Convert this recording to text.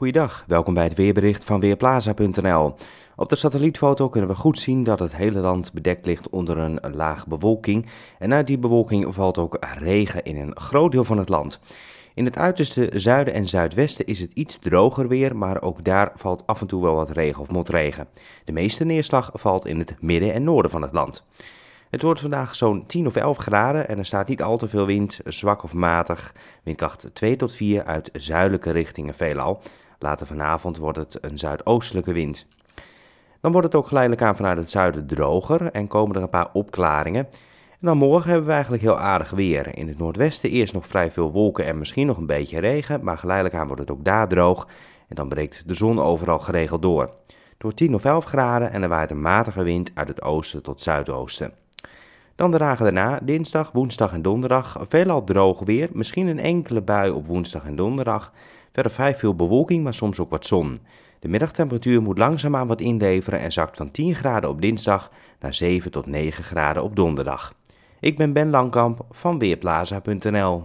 Goeiedag, welkom bij het weerbericht van Weerplaza.nl. Op de satellietfoto kunnen we goed zien dat het hele land bedekt ligt onder een laag bewolking. En uit die bewolking valt ook regen in een groot deel van het land. In het uiterste zuiden en zuidwesten is het iets droger weer, maar ook daar valt af en toe wel wat regen of motregen. De meeste neerslag valt in het midden en noorden van het land. Het wordt vandaag zo'n 10 of 11 graden en er staat niet al te veel wind, zwak of matig. Windkracht 2 tot 4 uit zuidelijke richtingen veelal. Later vanavond wordt het een zuidoostelijke wind. Dan wordt het ook geleidelijk aan vanuit het zuiden droger en komen er een paar opklaringen. En dan morgen hebben we eigenlijk heel aardig weer. In het noordwesten eerst nog vrij veel wolken en misschien nog een beetje regen, maar geleidelijk aan wordt het ook daar droog en dan breekt de zon overal geregeld door. Door 10 of 11 graden en er waait een matige wind uit het oosten tot zuidoosten. Dan de daarna, dinsdag, woensdag en donderdag. Veelal droog weer, misschien een enkele bui op woensdag en donderdag. Verder vrij veel bewolking, maar soms ook wat zon. De middagtemperatuur moet langzaamaan wat inleveren en zakt van 10 graden op dinsdag naar 7 tot 9 graden op donderdag. Ik ben Ben Langkamp van Weerplaza.nl.